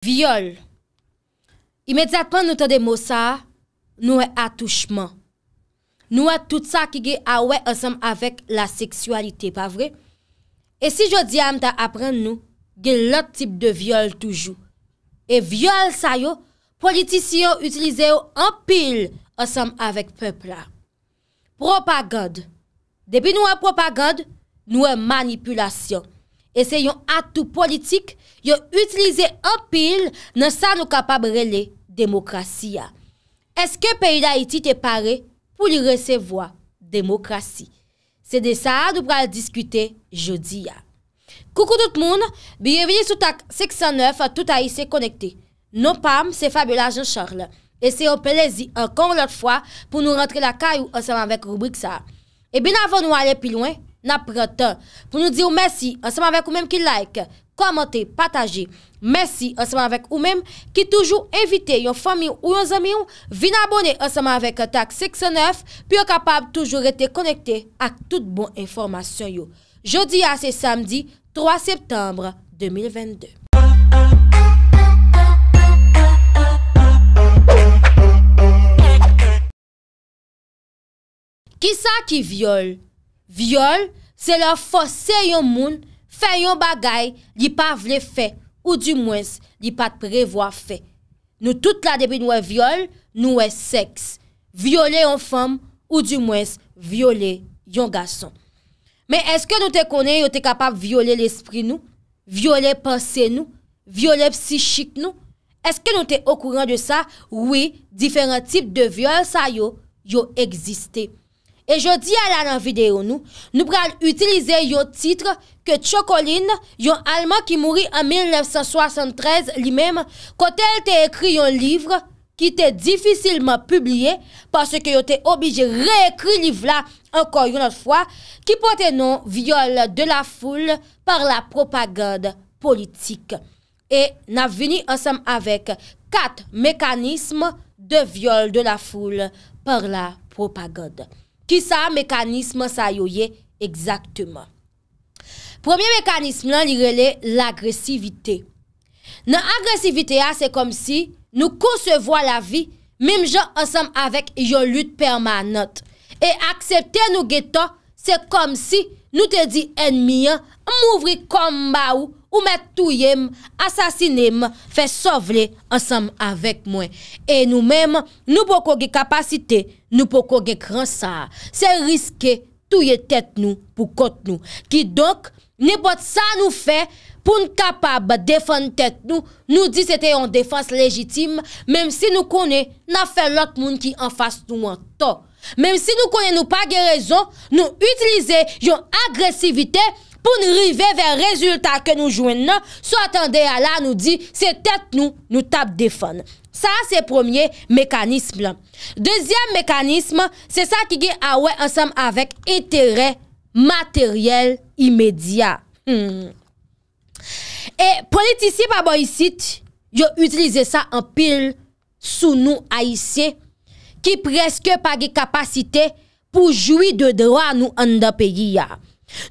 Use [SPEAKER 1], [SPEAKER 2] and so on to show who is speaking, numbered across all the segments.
[SPEAKER 1] Vyol Imediatman nou tade mousa, nou e atouchman Nou e tout sa ki ge awe osam avek la seksualite, pa vre? E si jodi am ta apren nou, ge lot tip de vyol toujou E vyol sa yo, politisyon utilize yo an pil osam avek pepla Propagand Depi nou e propagand, nou e manipulasyon Ese yon atou politik, yo utilize apil nan sa nou kapab rele demokrasi ya. Eske peyi la iti te pare pou li resevoa demokrasi. Se de sa, nou pral diskute jodi ya. Koukou tout moun, biye vini sou tak 609, tout a yi se konekte. Non pam, se Fabiola Jean-Charles. Ese yon plezi ankon lot fwa pou nou rentre la kayou anselan vek rubrik sa. E bin avon nou ale pi loin. N apre tan, pou nou di ou mersi, anseman vek ou mem ki like, komante, pataje, mersi anseman vek ou mem ki toujou evite yon fami ou yon zemi ou, vi nan abone anseman vek tak 69, pi yo kapab toujou rete konekte ak tout bon informasyon yo. Jodi a se samdi, 3 septembre 2022. Kisa ki viole? Vyol, se lor fose yon moun, fe yon bagay, li pa vle fe, ou du mwens, li pa prevoa fe. Nou tout la debi nou e vyol, nou e seks. Vyolè yon fom, ou du mwens, vyolè yon gason. Men eske nou te konen yo te kapap vyolè l'esprit nou? Vyolè pense nou? Vyolè psichik nou? Eske nou te okouran de sa? Oui, diferent tip de vyol sa yo, yo egziste. E jodi ala nan videyo nou, nou pral utilize yo titre ke Tchokolin, yon alman ki mouri an 1973 li mem, kote el te ekri yon livre ki te difisilman publie parce ke yo te obige reekri livla anko yonot fwa, ki pote non viole de la foule par la propagande politik. E nan vini ansem avek kat mekanisme de viole de la foule par la propagande. Ki sa mekanisme sa yoye Eksaktman Premier mekanisme nan li rele L'agresivite Nan agresivite a se kom si Nou konsevo la vi Mimje ansam avek yon lut permanant E aksepte nou geto Se kom si nou te di Enmian mouvri komba ou Ou met touye m, asasine m, fe sovle ansam avek mwen. E nou mèm, nou pou kogue kapasite, nou pou kogue kransar. Se riske touye tèt nou pou kot nou. Ki donk, ne bot sa nou fe pou n kapab defan tèt nou, nou di se te yon defans lejitim, mèm si nou kone, nan fe lak moun ki an fas nou an to. Mèm si nou kone nou pa ge rezon, nou utilize yon agresivite, pou nou rive ver rezultat ke nou jwen nan, sou attendè ya la nou di, se tet nou nou tap defan. Sa se premier mekanisme. Dezyem mekanisme, se sa ki ge awe ansam avèk etere materyel imèdia. Hmm. E politisi pa bo yisit, yo utilize sa an pil sou nou a yisit, ki preske pa ge kapasite pou joui de dra nou an da peyi ya.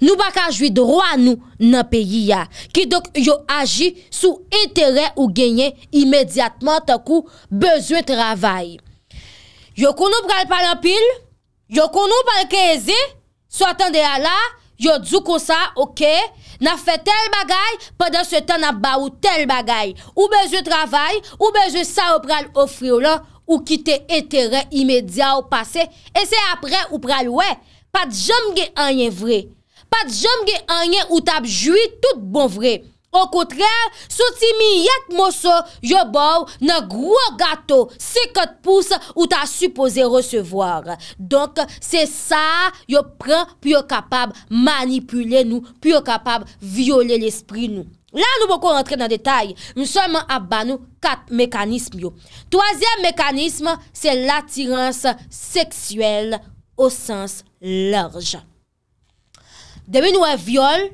[SPEAKER 1] Nou bakan jwi drwa nou nan peyi ya, ki dok yo aji sou enteren ou genyen imediatman takou bezwe travay. Yo konou pral palan pil, yo konou palan keze, sou atan de ala, yo dzou kosa, ok, na fe tel bagay, padan se tan na ba ou tel bagay, ou bezwe travay, ou bezwe sa ou pral ofri ou la, ou kite enteren imedian ou pase, e se apre ou pral we, pat jom genyen vre. Pat jom ge anye ou ta apjoui tout bon vre. Ou koutre, sou ti mi yet moso, yo bou nan gro gato, se ket pous ou ta supose recevoir. Donk, se sa yo pren, pi yo kapab manipule nou, pi yo kapab viole l'espri nou. La nou bon kon rentre nan detay, nou seman aban nou kat mekanisme yo. Toazye mekanisme, se latirans seksuel o sens l'argent. Deme nou a e viole,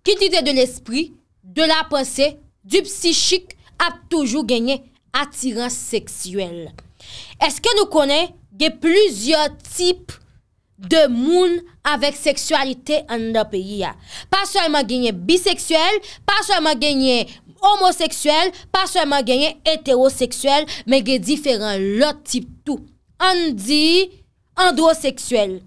[SPEAKER 1] kitite de l'esprit, de la pense, du psichik, ap toujou genye atirans seksuel. Eske nou konen ge pluzio tip de moun avek seksualite an la peyi ya. Pas seman genye biseksuel, pas seman genye homoseksuel, pas seman genye eteroseksuel, men genye diferan lot tip tou. An di androseksuel.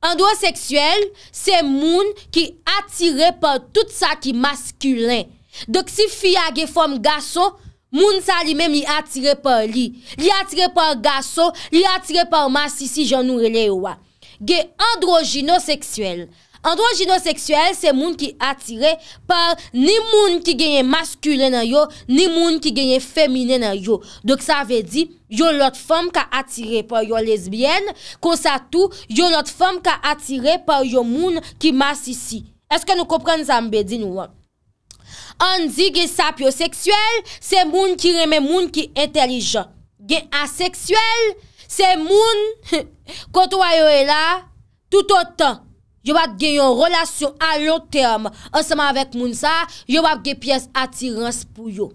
[SPEAKER 1] Andro-seksuel, se moun ki atire pa tout sa ki maskulen. Dok si fia ge fom gaso, moun sa li men li atire pa li. Li atire pa gaso, li atire pa masisi janou relewa. Ge andro-jinoseksuel. Andro jino seksuel se moun ki atire par ni moun ki genye maskule nan yo, ni moun ki genye femine nan yo. Dok sa ve di, yo lot fom ka atire par yo lesbien, konsa tou, yo lot fom ka atire par yo moun ki masisi. Eske nou kopren zambedin ou an? An di gen sap yo seksuel, se moun ki reme moun ki entelijan. Gen aseksuel, se moun koto a yo e la tout otan. Yo wap gen yon relasyon a yon term Anseman vek moun sa Yo wap gen piyes atirans pou yo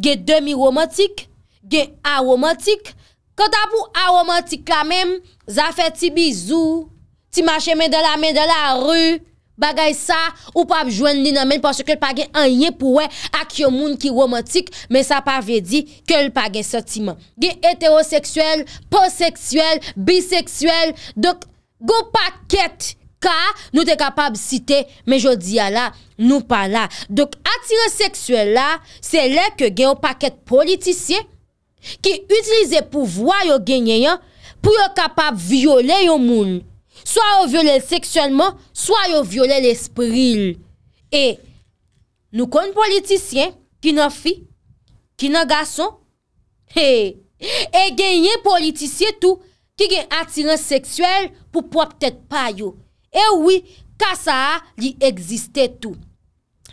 [SPEAKER 1] Gen demi romantik Gen a romantik Kod ap ou a romantik la men Zafet ti bizou Ti mache men de la men de la ru Bagay sa ou pap jwen Ni nan men porsi ke l pa gen anye pou we Ak yon moun ki romantik Men sa pa ve di ke l pa gen sotima Gen eteoseksuel Poseksuel, biseksuel Dok go paket Ka nou te kapab site, men jodi ya la, nou pa la. Dok, atire seksuel la, se le ke gen yo paket politisye, ki utilize pou vwa yo genye yan, pou yo kapab viole yo moun. Soa yo viole seksuelman, soa yo viole l'espril. E, nou kon politisye, ki nan fi, ki nan gason, e genye politisye tou, ki gen atire seksuel, pou pou apetet pa yo. Ewi, kasa li egziste tou.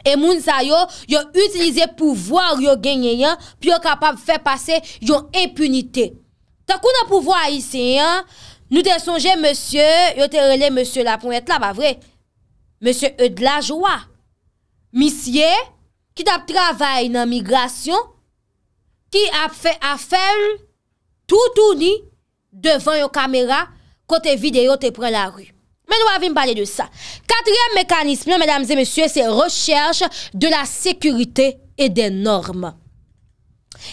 [SPEAKER 1] E moun sa yo, yo utilize pouvoar yo genye yan, pi yo kapap fe pase yo impunite. Takou nan pouvoar yise yan, nou de sonje monsye, yo te rele monsye la pou etla ba vre, monsye e de la joa. Misye, ki tap travay nan migrasyon, ki ap fe afel, tou tou ni devan yo kamera, kote vide yo te pren la ru. Men wavim pale de sa Katriyem mekanisme, mèdames et messieurs Se recherche de la sekurite Et de norme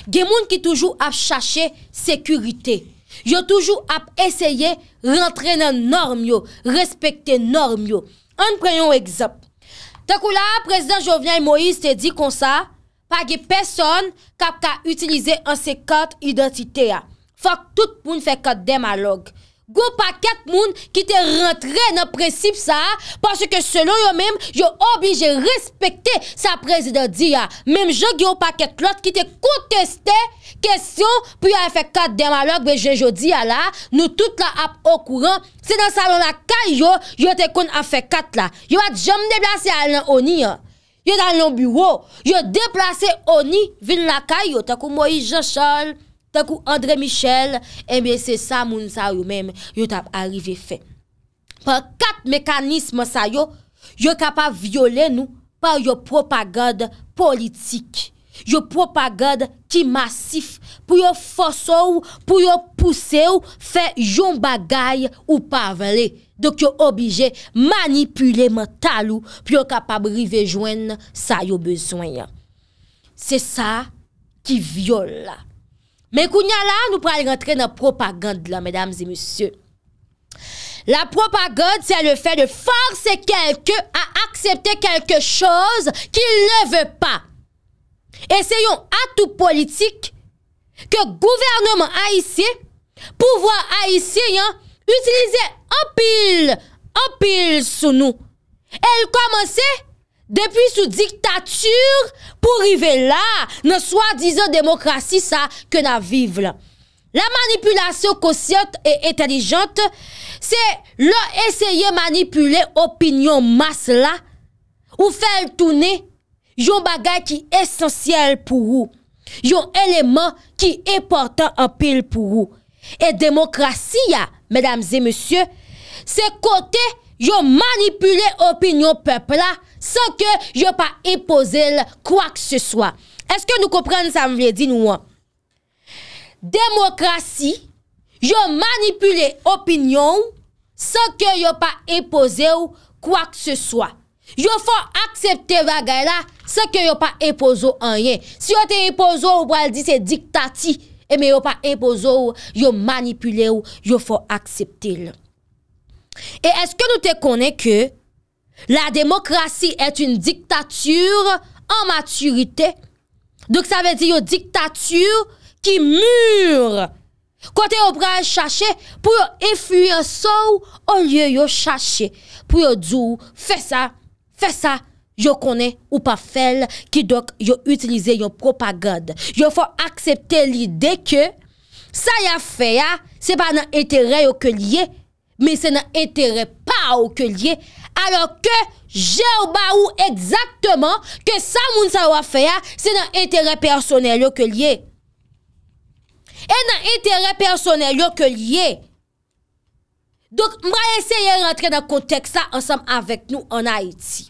[SPEAKER 1] Gen moun ki toujou ap chache Sekurite Yo toujou ap eseye rentre Nè norm yo, respekte norm yo An prenyon ekzap Takou la, prezident Jovnia et Moïse Se di kon sa Pa ge peson kap ka utilize An sekat identite ya Fak tout moun fekat demalog Gyo pa ket moun ki te rentre nan precipe sa, porsi ke selon yo mèm, yo oblije respekte sa prezidè di ya. Mèm jè gyo pa ket klot ki te konteste, kèsyon pou yo afe kat dema lòk bejè jò di ya la, nou tout la ap okouran, se nan salon la kay yo, yo te kon afe kat la. Yo at jèm deplase al nan oni ya. Yo dan nan biwo. Yo deplase oni vin la kay yo. Tèkou mwoyi jò chòl. Tak ou André Michel, e mè se sa moun sa yo mèm, yo tap arrive fe. Pan kat mekanisme sa yo, yo kapap viole nou, pan yo propagade politik. Yo propagade ki masif, pou yo foso ou, pou yo pousse ou, fe jon bagay ou pa vre. De ki yo obije manipule mental ou, pou yo kapap rive jwen sa yo beswen. Se sa ki viole la. Men kou nyala, nou pral rentre nan propagande lan, mèdames et monsieurs. La propagande, se a le fè de fòrse kelke a aksepte kelke chòz ki lè vè pa. Eseyon atou politik ke gouvernement aïsye, pouvoi aïsye yon, utilize apil, apil sou nou. El koumanse, Depi sou diktatür pou rive la, nan swa dizon demokrasi sa ke nan vive la. La manipulasyon kosyant et etelijant, se le esye manipule opinyon mas la, ou fel toune, yon bagay ki esensyel pou ou, yon eleman ki e portan apil pou ou. E demokrasi ya, se kote yon manipule opinyon pep la, sa ke yo pa epose ou kwa kse swa. Eske nou kopren sa mwenye di nou an? Demokrasi, yo manipule opinyon, sa ke yo pa epose ou kwa kse swa. Yo fwa aksepte vaga la, sa ke yo pa epose ou anyen. Si yo te epose ou wal di se diktati, e me yo pa epose ou yo manipule ou yo fwa aksepte l. E eske nou te konen ke, La demokrasi et un diktatur an maturite. Dok sa ve di yo diktatur ki mure. Kote yo pre an chache pou yo efuy an sou an lye yo chache. Pou yo djou, fe sa, fe sa, yo kone ou pa fel ki dok yo utilize yo propagade. Yo fò aksepte lide ke sa ya fe ya se pa nan etere yo ke liye men se nan etere pa yo ke liye. alor ke je ou ba ou egzaktman ke sa moun sa wafeya se nan entere personel yo ke liye. E nan entere personel yo ke liye. Dok mwa yeseye rentre nan kontek sa ansam avèk nou an Haiti.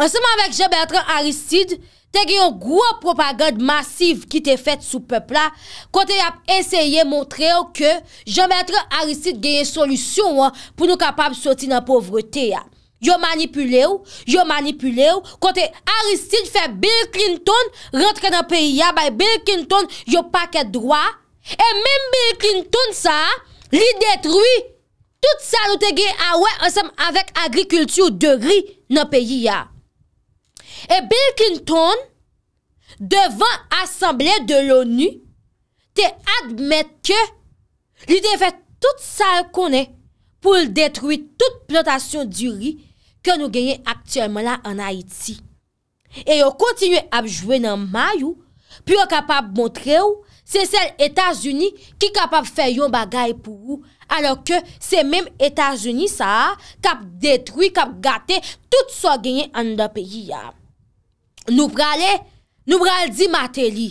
[SPEAKER 1] Ansam avèk je Bertrand Aristide Te gen yon gwo propagand masiv ki te fet sou pepla Kote yap eseye montre yo ke Je mètre Aristide genye solusyon Pou nou kapap soti nan povreté ya Yo manipule yo Yo manipule yo Kote Aristide fe Bill Clinton Rentre nan peyi ya Bay Bill Clinton yo paket drwa E men Bill Clinton sa Li detrui Tout sa nou te genye awe Ansem avèk agrikultur de ri nan peyi ya E Bill Clinton, devant Assemblée de l'ONU, te admète ke li te fè tout sa konè pou l'détruit tout plantasyon di riz ke nou genyen aktyèlman la an Haiti. E yo kontinyè ap jwè nan may ou, pi yo kapab mwotre ou, se sel Etats-Unis ki kapab fè yon bagay pou ou, alò ke se mèm Etats-Unis sa kap detruit, kap gate, tout sa genyen an nou da peyi yam. Nou pralè, nou pralè di materi.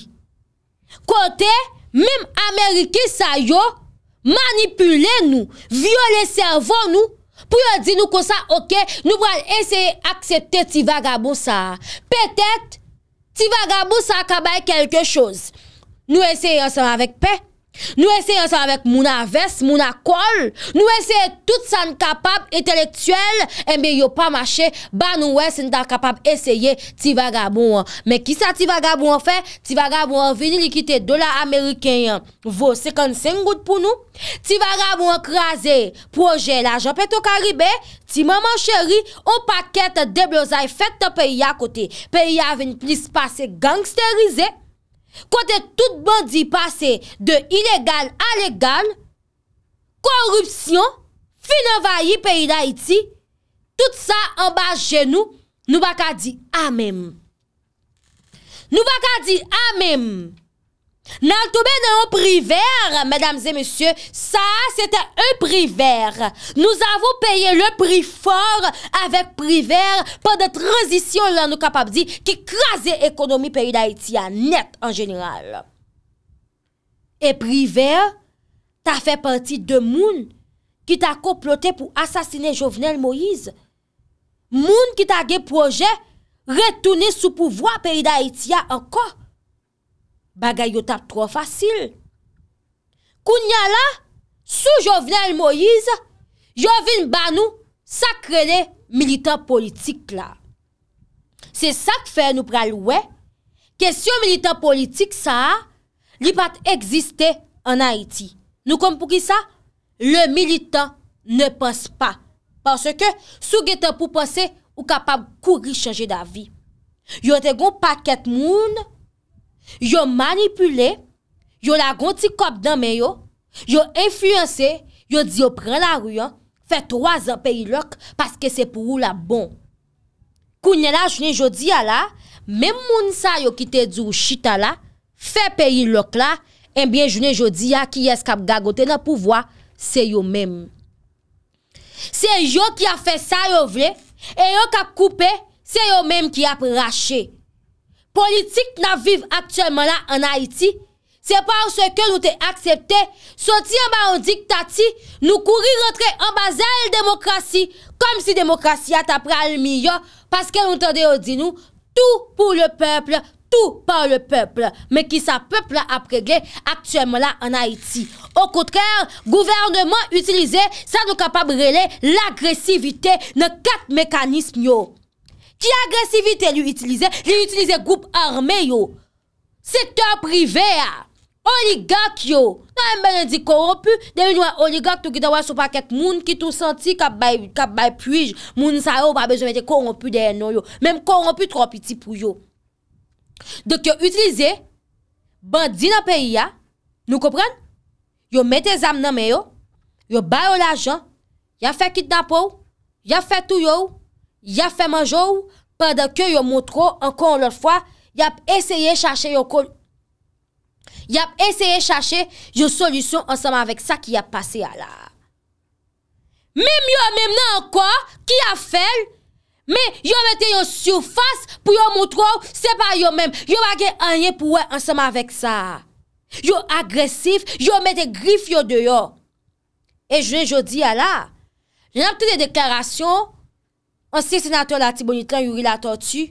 [SPEAKER 1] Kote, mèm Ameriki sa yo manipule nou, viole servon nou, pou yo di nou konsa, ok, nou pralè eseye aksepte ti vagabousa. Petet, ti vagabousa akabaye kelke chouz. Nou eseye yosan avèk pey. Nou eseye sa avek mouna ves, mouna kol, nou eseye tout san kapab, etelektuel, enbe eh yo pa mache, ba nou esen da kapab eseye ti vagabou an. Me ki sa ti vagabou an fe? Ti vagabou an veni likite do la Ameriken yan, vo 55 gout pou nou. Ti vagabou an kraze proje la Jean-Petit Karibé, ti maman chéri, o paket deblozay fet te peyi a kote, peyi a veni plis pase gangsterize. Kote tout bandi pase de ilegal a legal, korupsyon, finavayi peyi la iti, tout sa anba jenou, nou baka di amem. Nou baka di amem. Nal toube nan yon pri ver, mèdames et monsieurs, sa, se te yon pri ver. Nou zavou peye le pri for avèk pri ver pa de tranzisyon lan nou kapabdi ki krasè ekonomi peyi da Etia net en jeneral. E pri ver, ta fè parti de moun ki ta koplotè pou asasine jovenel Moïse. Moun ki ta ge proje retounè sou pouvoi peyi da Etia anko. Bagay yot ap tro fasil. Koun nyan la, sou jo vnen el Moïse, jo vin ban nou, sakre le militan politik la. Se sak fe nou pral wè, kesyon militan politik sa, li pat eksiste an Haiti. Nou kom pou ki sa, le militan ne pas pa. Parce ke, sou getan pou pase, ou kapab kouri chanje da vi. Yote goun paket moun, Yo manipule, yo la gonti kop dan men yo, yo enfuense, yo di yo pren la ruyon, fe troazan peyi lok, paske se pou ou la bon. Kounye la, jounen jodi ya la, mem moun sa yo kite di ou chita la, fe peyi lok la, enbyen jounen jodi ya ki yas kap gagote nan pouvoa, se yo men. Se yo ki a fe sa yo vle, e yo kap koupe, se yo men ki ap rache. Politik nan viv aktyèman la an Haiti, se par se ke nou te aksepte, soti an ba an diktati, nou kouri rentre an bazèl demokrasi, kom si demokrasi a tapra al miyo, paske nou tade ou di nou, tout pou le peple, tout pa le peple, me ki sa peple a pregle aktyèman la an Haiti. Ou koutre, gouvernement utilize, sa nou kapab rele l'agresivite nan kat mekanisme yo. Ki agresivite li yu itilize? Li yu itilize goup arme yo. Seteur prive ya. Oligak yo. Nan yon benedi korompu, den yon oligak tou gida wak sou paket moun ki tou senti kap bay puij, moun sa yo pa bezo mette korompu den yo yo. Mem korompu tropiti pou yo. Dok yo itilize bandi nan peyi ya. Nou kopren? Yo mette zam nan men yo. Yo bayo la jan. Ya fe kit napou. Ya fe tou yo yo. Ya fè manjou, pèdè kè yo moutrou, ankon lòt fwa, ya p'eseye chache yo kol, ya p'eseye chache yo solisyon, anseman avèk sa ki ya pase ala. Mèm yo mèm nan ankon, ki ya fèl, mèm yo mète non yo soufase, pou yo moutrou, se pa yo mèm, yo bagè anye pou wè anseman avèk sa. Yo agresif, yo mète grif yo deyo. E jwen yo di ala, nan apte de deklarasyon, Ansi senatol ati bonit lan yuri latan tu,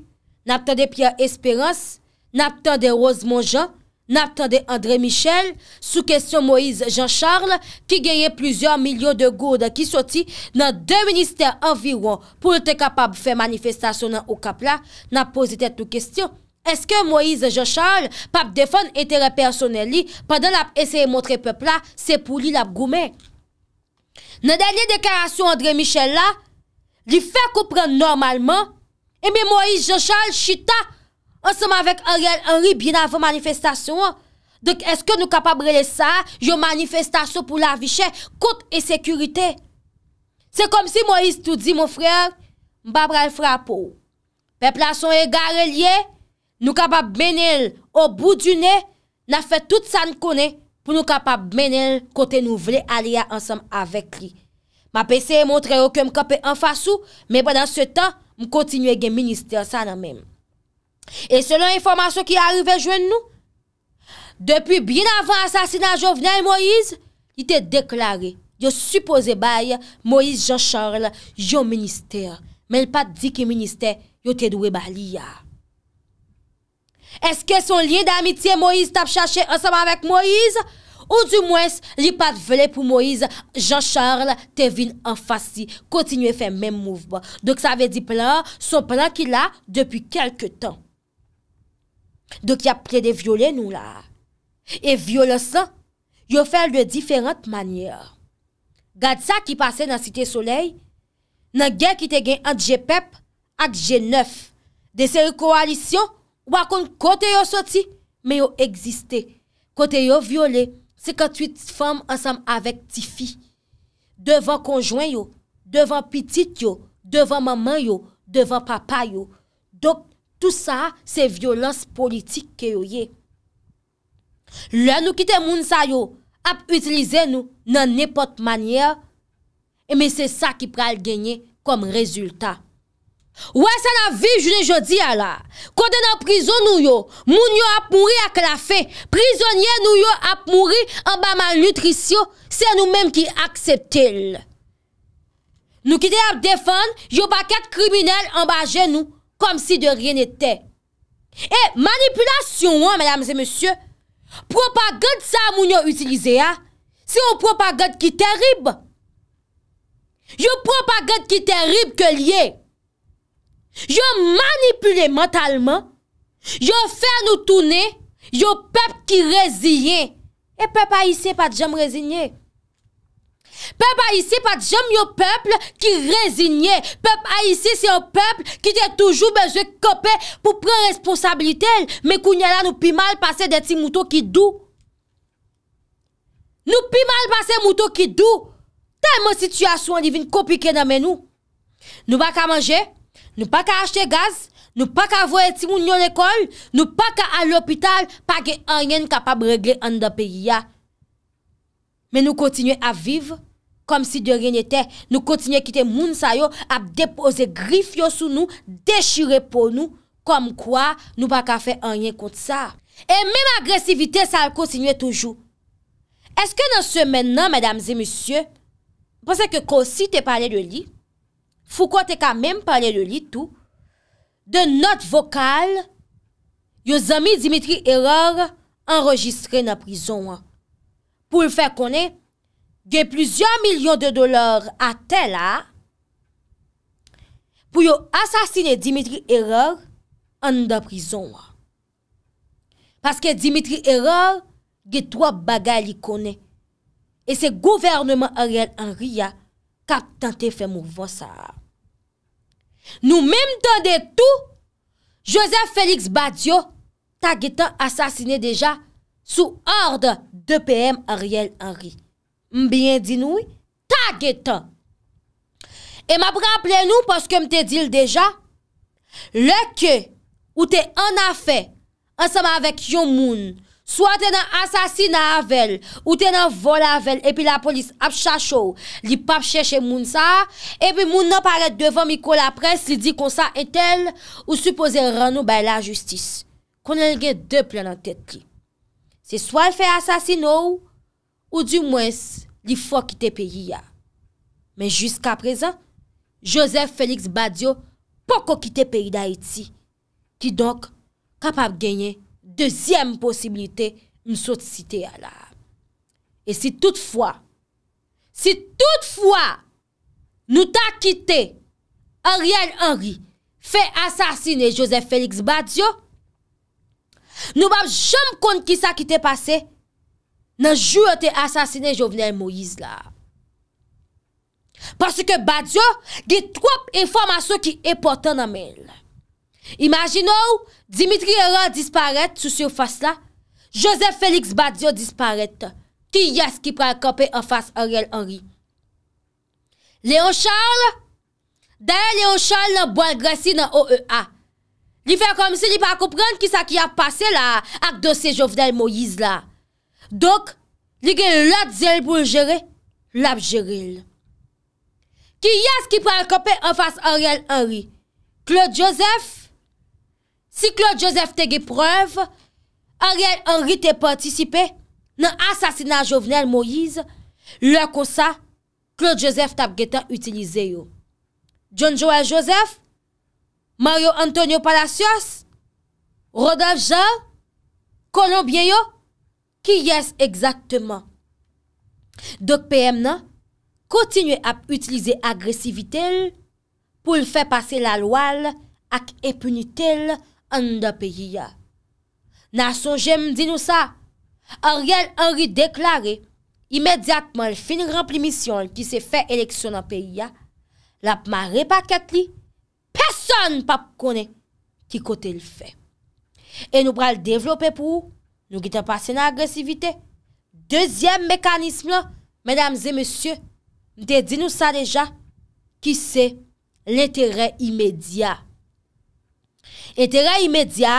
[SPEAKER 1] nap tande Pierre Esperance, nap tande Rose Monjean, nap tande André Michel, sou kesyon Moïse Jean-Charles, ki genye plouzyon milyon de gouda ki soti nan de ministè environ pou lte kapab fè manifestasyon nan ou kap la, nap pozite tou kesyon. Eske Moïse Jean-Charles, pap defon etere personel li, padan ap esye montre pepla, se pou li lap goumen. Nan delye dekarasyon André Michel la, li fè koupren normalman, e mi Moïse Jochal Chita, ansèm avèk Ariel Henry, bien avè manifestation, dek eske nou kapab rele sa, yo manifestation pou la vichè, kout e sekurite. Se kom si Moïse tout di, mou frè, mbap ral frapou. Pe plason e gare liè, nou kapab menel, ou bou du ne, na fè tout san konè, pou nou kapab menel, kote nou vle alè ansèm avèk liè. Ma pe se montre yo ke m kape an fasu, men podan se tan, m kontinu e gen minister sa nan men. E selon informasyon ki a rive jwen nou, depi bin avan asasina jovnen Moïse, y te deklare, yo suppose bay Moïse Jean Charles yo minister, men pa di ki minister yo te dwe bali ya. Eske son lien d'amitie Moïse tap chache ansama vek Moïse? Ou du mwens li pat vle pou Moïse Jean-Charles Tevin en fasi. Kontinuè fè mèm mouvba. Dok sa vè di plan, son plan ki la depi kelke tan. Dok ya pre de viole nou la. E viole sa, yo fèl de diferant manye. Gade sa ki pase nan site soley, nan gen ki te gen anje pep, anje neuf. De se yu koalisyon, wakoun kote yo soti, me yo egziste. Kote yo viole, mwenye. 58 fem ansam avèk ti fi, devan konjwen yo, devan pitit yo, devan maman yo, devan papa yo, dok tout sa se violans politik ke yo ye. Lè nou kite moun sa yo ap utilize nou nan nepot manyè, e men se sa ki pral genye kom rezultat. Ouè sa la vi jounè jodi ala. Kou den nan prizon nou yo. Moun yo ap mouri ak la fe. Prizonye nou yo ap mouri an ba mannutrisyo. Se nou mèm ki akseptil. Nou ki de ap defan, yo pa kat kriminel an ba genou. Kom si de rien etè. E eh, manipulasyon, mèdames et monsye. Propagand sa moun yo utilize a. Se yo propagand ki terib. Yo propagand ki terib ke liye. Yo manipule mentalman. Yo fè nou toune. Yo pep ki rezine. E pep a yisi pat jom rezine. Pep a yisi pat jom yo pep ki rezine. Pep a yisi se yo pep ki te toujou beze kopè pou pren responsabilite. Mè kounyala nou pi mal pase de ti mouto ki dou. Nou pi mal pase mouto ki dou. Tèm an situasyon divin kopike nan mè nou. Nou bak a manje. Nou pa ka achte gaz, nou pa ka voye ti moun yon ekol, nou pa ka al lopital, pa ge anyen kapab regle an da pe ya. Men nou kontinye a vive, kom si de rien ete, nou kontinye kite moun sayo, ap depose grif yo sou nou, deshire pou nou, kom kwa nou pa ka fe anyen kont sa. E menm agresivite sa al kontinye toujou. Eske nan semen nan, mesdames et messieurs, pou se ke kosi te pale de li? Fou kote ka menm pale loli tou, de not vokal, yo zami Dimitri Eror enregistre na prizon wa. Pou l fè konè, gen plizyon milyon de dolar a tel a, pou yo asasine Dimitri Eror an da prizon wa. Paske Dimitri Eror gen 3 bagay li konè. E se gouvernement Ariel Henry ya, Kap tante fè mou vò sa. Nou mè m'don de tout, Joseph Félix Badiou, tag etan asasine deja, sou orde de PM Ariel Henry. Mbyen di nou, tag etan. E m'apre aple nou, poske m te dil deja, leke ou te an a fè, ansama avèk yon moun, Swa te nan asasina avel, ou te nan vol avel, epi la polis ap chacho li pap chèche moun sa, epi moun nan pale devan mikou la pres li di kon sa etel, ou supose rannou bay la justis. Konen gen de ple nan tet li. Se swa l fè asasino ou di mwens li fò kite peyi ya. Men jiska prezan, Joseph Félix Badiou poko kite peyi d'Haïti, ki donk kapap genye. Dezyem posibilite yon sot site ya la. E si toutfwa, si toutfwa, nou ta kite, Ariel Henry, fe asasine Joseph Felix Badiou, nou ba jom kont ki sa kite pase, nan jou te asasine Jovenel Moïse la. Pase ke Badiou, gey trop informasyon ki epoten nan menl. Imagin ou, Dimitri Erol disparet sou surfas la, Joseph Félix Badiou disparet, ki yas ki pral kopè an fas Ariel Henry. Léon Charles, dayan Léon Charles nan boal grassi nan OEA, li fèr kom si li pa koupren ki sa ki ap pase la ak dosye Jovenel Moïse la. Dok, li gen lòt zèl bou l'jere, l'ap jere lè. Ki yas ki pral kopè an fas Ariel Henry, Claude Joseph, Si Claude Joseph tege preuve, Ariel Henry te participe nan asasina jovenel Moïse, lè ko sa Claude Joseph tap getan utilize yo. John Joel Joseph, Mario Antonio Palacios, Rodolphe Jean, Colombien yo, ki yès exactement. Dok PM nan, kontinye ap utilize agresivitel pou l fè pase la loal ak epunitel moïse. an nou da peyi ya nan son jem di nou sa an riyel an ri deklare imediatman l fin ramp l misyon l ki se fe eleksyon an peyi ya la p ma repaket li peson pa p kone ki kote l fe e nou pral devlope pou nou ki te pase nan agresivite dezyem mekanisme la menam ze monsye nou te di nou sa deja ki se l enteren imedya Eteren imedya,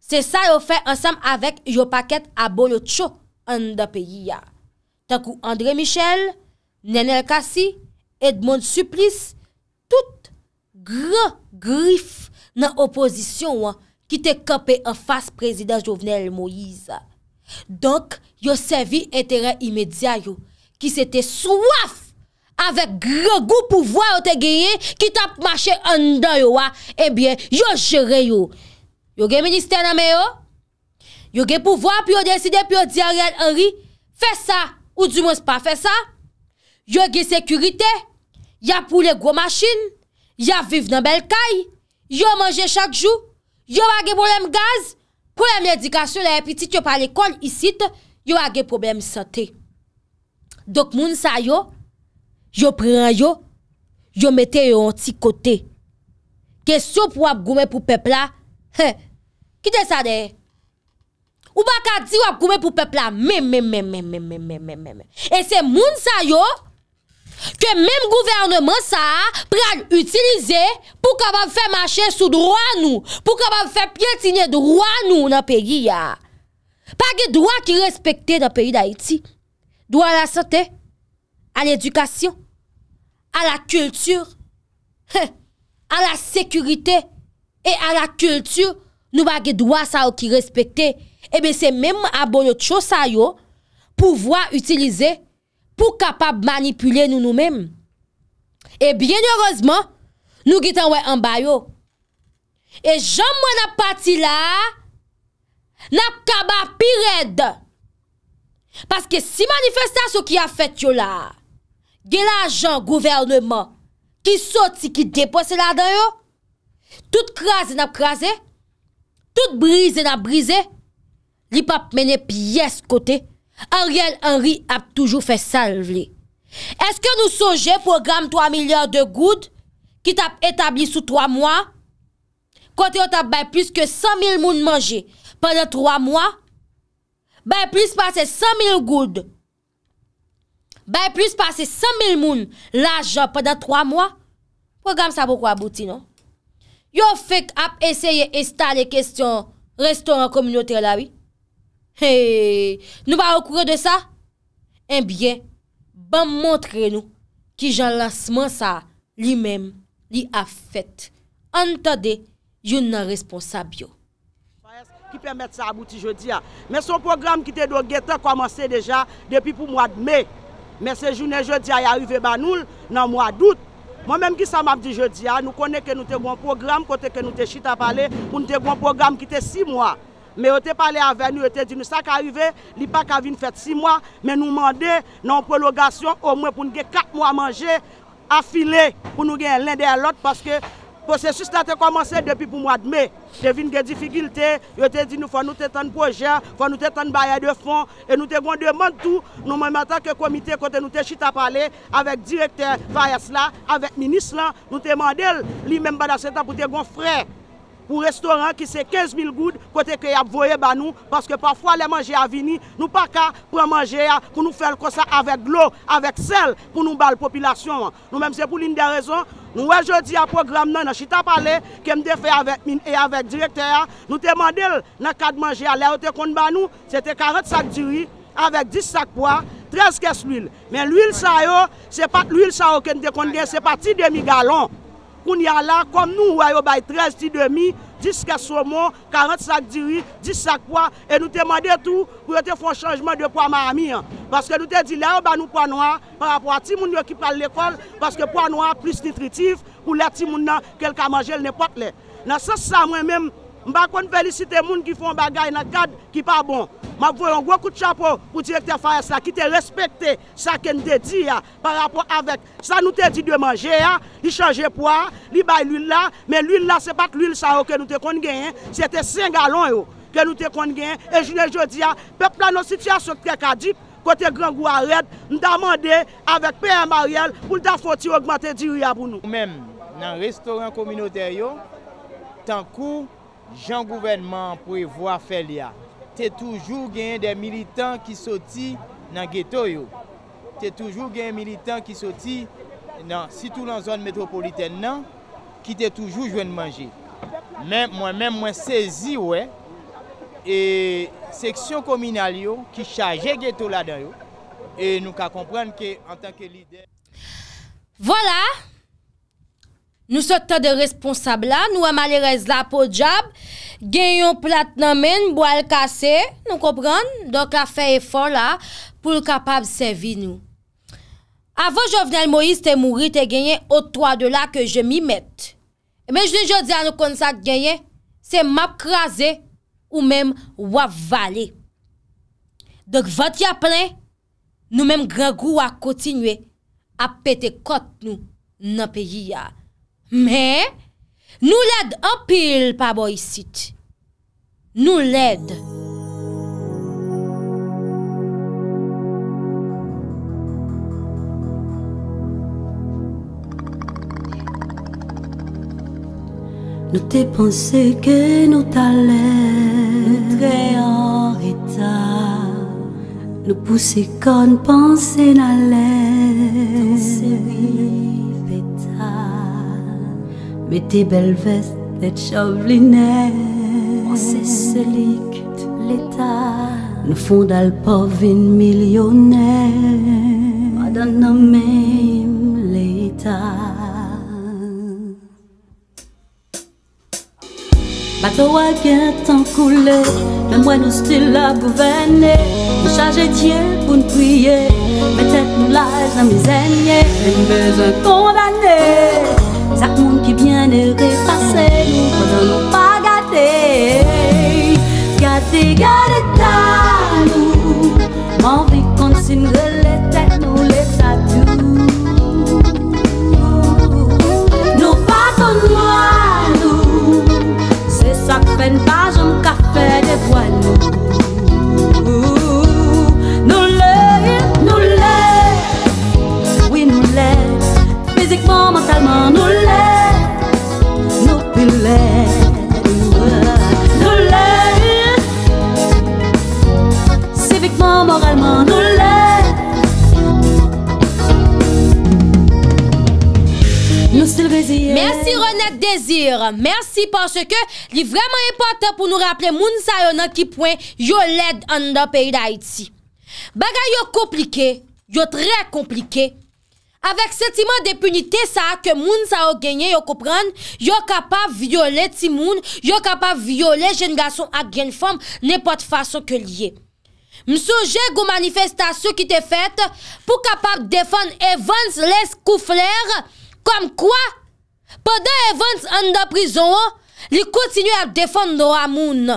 [SPEAKER 1] se sa yo fe ansam avek yo paket a bolot chok an da peyi ya. Takou Andre Michel, Nenel Kassi, Edmond Suplis, tout gra grif nan oposisyon ki te kape an fas prezident jovenel Moïse. Donk yo sevi eteren imedya yo ki se te swaf AVEK GREGOU POUVOI O TE GEYE KI TAP MACHE ANDA YO WA EBYEN YO JE RE YO YO GE MINISTER NAME YO YO GE POUVOI POU YO DECIDE POU YO DIA REL ANRI FE SA OU ZOUMOS PA FE SA YO GE SEKURITE YA POULE GOU MACHINE YA VIVE NAN BELKAI YO MENJE CHAK JOU YO AGE PROBLEM GAZ PROBLEM LEDIKASYO LE PITIT YO PA LE KOL ISIT YO AGE PROBLEM SANTE DOK MOUN SA YO Yo pren yo, yo mette yon ti kote Kè sou pou ap goumè pou pepla Kite sa de? Ou baka ti wap goumè pou pepla Mè mè mè mè mè mè mè mè mè mè E se moun sa yo Kè mèm gouvernement sa Pren utilize pou kabab fè machè sou drouan nou Pou kabab fè piètine drouan nou nan peyi ya Pagè drouan ki respekte nan peyi da iti Drouan la sote An edukasyon a la kultur, a la sekurite, e a la kultur, nou bagi dwa sa ou ki respekte, ebe se menm abon yo tcho sa yo, pouvoa utilize, pou kapab manipule nou nou menm. E bien yorezman, nou git anwe anbay yo. E jom mwen apati la, nap kaba pi red. Paske si manifestasyo ki a fet yo la, Ge la jan gouvernman ki sot si ki depose la dan yo? Tout krasen ap krasen? Tout brizen ap brizen? Li pap mene piyes kote? An riel an ri ap toujou fe salve li. Eske nou soje program 3 milyar de goud ki tap etabli sou 3 mwa? Kote yo tap bay plus ke 100 mil moun manje panen 3 mwa? Bay plus pase 100 mil goud Bay plus pase 100.000 moun lajan padan 3 mwa, program sa pou kwa abouti non? Yo fek ap eseye estale kestyon restoran kominyote lawi? Hey, nou ba okoure de sa? En eh bien, ban montre nou ki jan lansman sa li men, li a fete. Antade, yon nan responsab yo.
[SPEAKER 2] Ki permette sa abouti je di ya. Ah. Men son program ki te do geta kwa mwase deja depi pou mwad mey. Men se jounen je di a y arive banoul, nan mwa dout. Mwen menm ki sa map di je di a, ah, nou kone ke nou te gwen program, kote ke nou te chita pale, pou nou te gwen program ki te 6 mwa. Men ou te pale ave, nou te di nou sa ka arrive, li pa ka vin fèt 6 mwa, men nou mande nan prolongasyon, ou mwen pou nou gen 4 mwa manje, afile pou nou gen lende elot, paske... processus a commencé depuis pour mois de mai. a eu des difficultés, je te dit nous faut nous tenter projet, nous tenter des de fonds et nous avons demandé tout. Nous même temps que comité côté nous à parler avec le directeur Vaïs avec le ministre là, nous demandé lui même pas dans ce pour tes frères pour restaurant qui c'est 15 000 gouttes côté que y a voyé ba nous parce que parfois les manger à venir nous pas qu'à prendre manger hein, pour nous faire comme ça avec l'eau avec sel pour nous la population nous même c'est pour une des raisons Nou wè jodi a program nan a chita pale, kem de fe avèk min e avèk direktè a, nou te mandèl nan kad manje a lè ou te kon banou, se te karot sak diwi, avèk dis sak pwa, trez kes l'huil. Men l'huil sa yo, se pat l'huil sa yo ken te kon de, se pat ti demi galon. Koun yalè, kon nou wè yo bay trez ti demi, 10 cas saumon, 40 sacs de riz, 10 sacs poids. Et nous demandons tout pour te faire un changement de poids amie. Hein. Parce que nous te dit là, on nous poids noir par rapport à tout le monde qui parle l'école. Parce que poids noir plus nutritif pour les petits gens hein, qui manger n'importe quoi. Dans ce sens, moi-même, je ne féliciter les gens qui font des choses qui ne sont pas bon. Ma vwoyon wakout chapo pou direkter Fares la ki te respekte sa ke n de di ya Parapon avek sa nou te di de manje ya, li chanje pwa, li bay l'il la Men l'il la se pat l'il sa yo ke nou te kon genye, se te 5 galon yo Ke nou te kon genye, e jine jodi ya, pepla nou sitia sot kre ka dip Kote gran gwa red, nou damande avek P.M.A.R.L. pou l'da foti augmante di ria pou nou Mèm nan restoran kominoteryo, tan kou jan gouvenman prevoa fel ya te toujou genyen den militant ki soti nan geto yo. Te toujou genyen militant ki soti nan sitou lan zon metropolitane nan, ki te toujou jwen manje. Mwen sezi we, e seksyon kominal yo ki chaje geto la dan yo, e nou ka komprende ki an tanke lider...
[SPEAKER 1] Voilà! Nou se te de responsable la, nou a male rez la po jab, genyon plat nan men, bo al kase, nou kopran? Donk la fe e fol la pou l kapab sevi nou. Avan jo venel Moïse te mouri, te genyen o toa de la ke jemi met. Emen jnejo di an nou kon sa te genyen, se map krasen ou men wap vale. Donk vat ya plen, nou men gregou a kontinwe a pete kot nou nan peyi ya. Mè, nou lèd apil pa bo yisit. Nou lèd. Nou te ponse ke nou talè, nou tre an rita.
[SPEAKER 2] Nou pouse kon ponse nan lè, ton sewi.
[SPEAKER 1] Mais tes belles vestes et chauvelinettes. Oh, c'est l'état. Nous font d'Alpove une millionnaire.
[SPEAKER 2] Madame oh, même
[SPEAKER 1] l'état. Bateau à guet en coulée. Même moi, nous style la gouverner. Nous charger Dieu pour nous prier. Mais t'es une lâche, la misère. Et nous besoin condamner. Sak moun ki byen e repase Nou nous nou pa Gâté, gâté, gade ta nou Man vi kontin rele nous nou le tatou Nou nous, ton mwa nou Se sak pen de Mersi porske li vreman impotant pou nou rappele moun sa yon an ki pwen yo led an da peyi da iti Bagay yo komplike, yo tre komplike Awek sentiman de punite sa ke moun sa yo genye yo koupran Yo kapab viole ti moun, yo kapab viole jen gason ak gen fom nepot fason ke liye Msoje gou manifestasyon ki te fete pou kapab defon evans les kou fler Kom kwa? Podan evans an da prizon, li kontinu a defon do a moun.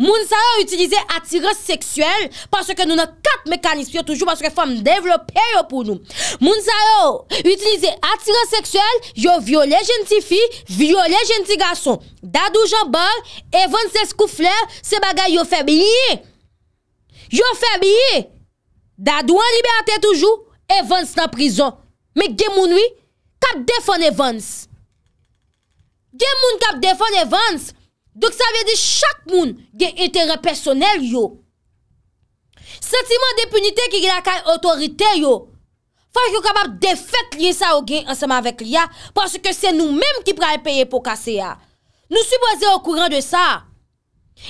[SPEAKER 1] Moun sa yo utilize atire seksuel, paske nou nan kat mekanist yo toujou maske fom devlopè yo pou nou. Moun sa yo utilize atire seksuel, yo viole jenti fi, viole jenti gason. Dadou jan bar, evans eskou fler, se bagay yo febiliye. Yo febiliye. Dadou an liberate toujou, evans nan prizon. Me gen moun wii? kap defon evans. Gen moun kap defon evans, dok sa vye di chak moun gen etere personel yo. Sentiment de punite ki gen akal otorite yo. Faj yo kapap defet liye sa ou gen ansama vek liya, pwanske se nou menm ki pral paye pou kase ya. Nou subwese yo kouran de sa.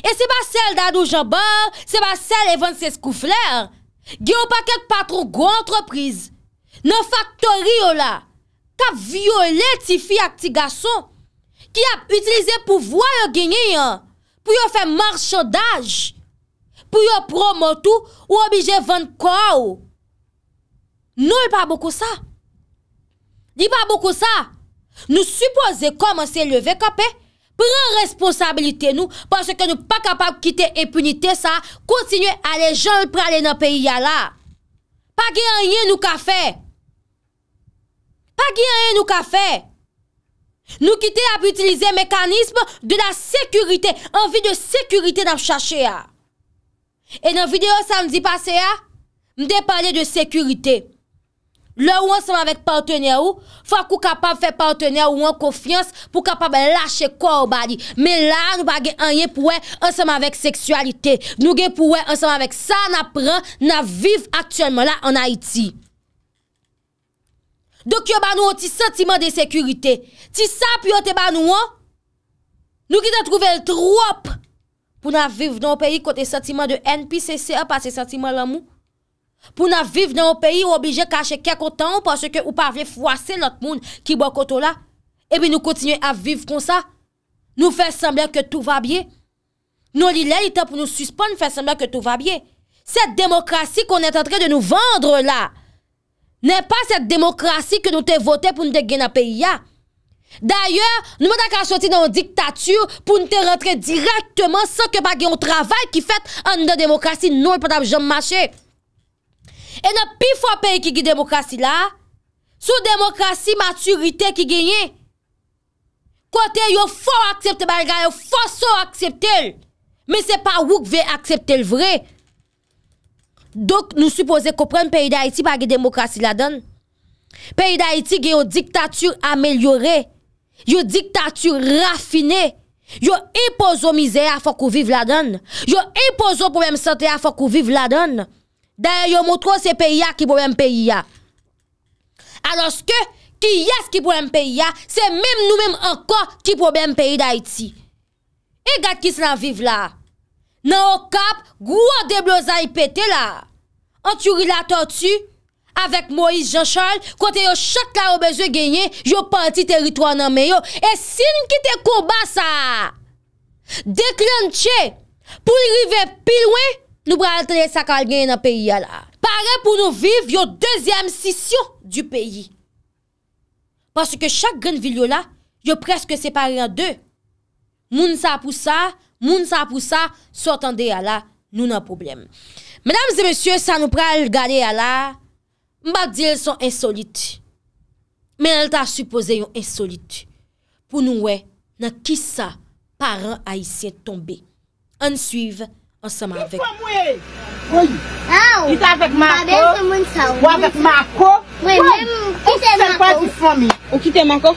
[SPEAKER 1] E se ba sel dadou jamban, se ba sel evans se skoufler, gen yo paket patrou goun antreprise. Non faktori yo la. Ka viole ti fi ak ti gason Ki ap utilize pou vwa yo genye yon Pou yo fe marcho daj Pou yo promo tou Ou obije vant kwa ou Nou yon pa boko sa Di pa boko sa Nou suppose koman se leve kapè Pren responsabilite nou Panse ke nou pa kapap kite epunite sa Kontinye ale jol prale nan peyi yala Pa genye nou ka fe Pa gen anye nou ka fe. Nou kite ap utilize mekanisme de la sekurite. Anvi de sekurite nan chache ya. Ah. E nan videyo samdi pase ah, ya, mde pale de sekurite. Lè ou ansem avèk partenè ou, fwa kou kapab fè partenè ou an konfians pou kapab lâche kwa ou badi. Me lan, mba gen anye pouè ansem avèk seksualite. Nou gen pouè ansem avèk sa nan pran nan viv atyèlman la an Haiti. Dok yo ban nou an ti sentimen de sekurite, ti sa piote ban nou an, nou ki te trouvel trop pou nan viv nan ou peyi kote sentimen de NPCC a pase sentimen la mou. Pou nan viv nan ou peyi ou obije kache kek o tan ou parce ke ou pa vle fwase lot moun ki bo koto la, e bi nou kontinyen a viv kon sa. Nou fè sembler ke tout va bie, nou li lè itan pou nou suspon fè sembler ke tout va bie. Sè demokrasi kon etan tre de nou vendre la. Nè pa sèt demokrasi ke nou te vote pou nou te gen apè ya. D'ayèr, nou mè da ka choti nan diktatü pou nou te rentre direktman san ke pa gen yon travèl ki fèt an nan demokrasi nou yon patap jom mâche. E nan pi fò pè yon ki ki demokrasi la, sou demokrasi maturite ki genye. Kote yo fò aksepte balga, yo fò sou akseptel. Mè se pa wouk ve akseptel vreye. Dok nou suppose kopren peyi da iti pa ge demokrasi la don. Peyi da iti ge yo diktatür amelyore. Yo diktatür rafine. Yo ipozo mize a fok ou viv la don. Yo ipozo poubem sante a fok ou viv la don. Dan yo moutro se peyi a ki poubem peyi a. Alos ke ki yas ki poubem peyi a, se mem nou mem anko ki poubem peyi da iti. E gat ki se nan viv la? Nan o kap, gwo deblo zay pete la. an touri la tortue, avek Moïse Jean Charles, kote yo chak la yo bezwe genye, yo panti teritwa nan men yo, e sin ki te kouba sa, deklen che, pou li rive pi lwen, nou pralte le sakal genye nan peyi ya la. Pare pou nou viv yo dezyem sisyon du peyi. Paske chak genye vil yo la, yo preske separe an de. Moun sa pou sa, moun sa pou sa, sou atan de ya la, nou nan probleme. Mèdames et mèsyè, sa nou pral gade ala, mbak di l son insolite. Mè l ta suppose yon insolite. Pou nou wè, nan ki sa, paran a isye tombe. An suiv, an seman vek. Ou
[SPEAKER 2] kite mankò? Ou kite mankò?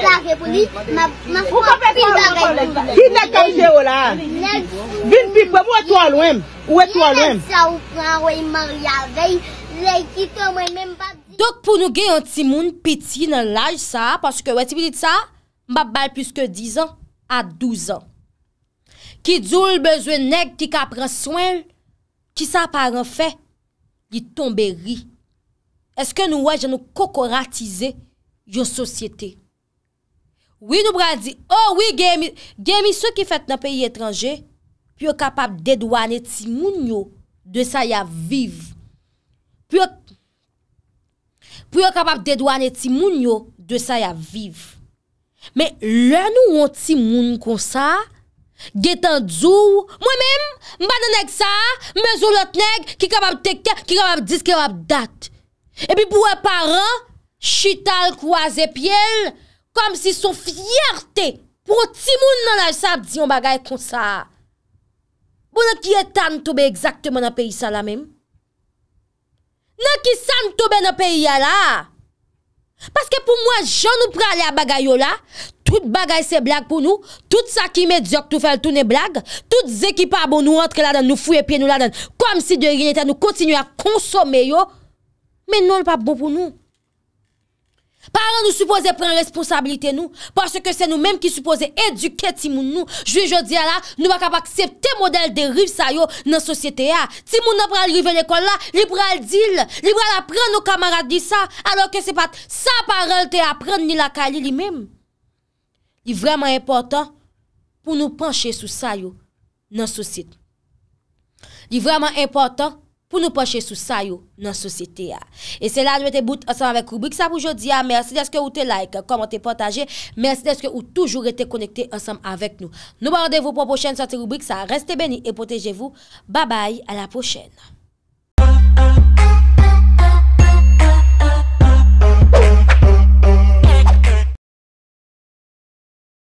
[SPEAKER 2] Mwen pou di, mwen pou apil daray. Ki nek anje o la? Vin pi pou mwen, wè tou alwem? Wè tou alwem? Yen nek
[SPEAKER 1] sa ou pran, wè yi mary avay, lè yi kitou mwen men. Dok pou nou ge yon timoun piti nan laj sa, paske wè ti pili sa, mba bal pise ke dizan, a douzan. Ki dzoul bezwen nek, ki ka pran swen, ki sa paran fe, di tombe ri. Eske nou wè jan nou kokoratize yon sosyete. Ouye nou pral di, oh ouye gèmi, gèmi sou ki fèt nan peyi etranje, pou yo kapap dedwane ti moun yo de sa ya viv. Pou yo kapap dedwane ti moun yo de sa ya viv. Mè lè nou yon ti moun kon sa, gè tan dzou, mwen mèm, mbananèk sa, mwen zoulotnèk, ki kapap teke, ki kapap diz, ki kapap dat. E pi pou wè paran, chital kwa zépiel, kom si son fiertè pou ti moun nan la sa di yon bagay kon sa. Bo nan ki etan toube ekzaktèman apèy sa la mèm? Nan ki san toube nan apèy ya la? Paske pou mwen, jan nou pralè a bagay yo la, tout bagay se blag pou nou, tout sa ki mè djok tou fel tout ne blag, tout zè ki pa bon nou antre la dan, nou fouye pi nou la dan, kom si de rin etan nou kontinu a konsome yo, men nou an pa bon pou nou. Paran nou soupoze pren responsabilite nou, parce ke se nou menm ki soupoze eduke timoun nou. Jwe jodi ala, nou baka pak septe model de rive sa yo nan sosyete ya. Timoun nan pral rive l'ekolla, li pral dil, li pral apren nou kamarad li sa, alo ke se pat sa paran te apren ni la kali li menm. Li vreman importan pou nou panche sou sa yo nan sosyete. Li vreman importan pou nou panche sou sa yo nan sosyete. pou nou poche sou sayo nan sosyete ya. E se la nou ete bout ansan avèk rubrik sa pou jodi ya, mersi deske ou te like, komente, potaje, mersi deske ou toujou ete konekte ansan avèk nou. Nou mwandevou pou an pochene sa te rubrik sa, reste beni e potejevou. Babay, an la pochene.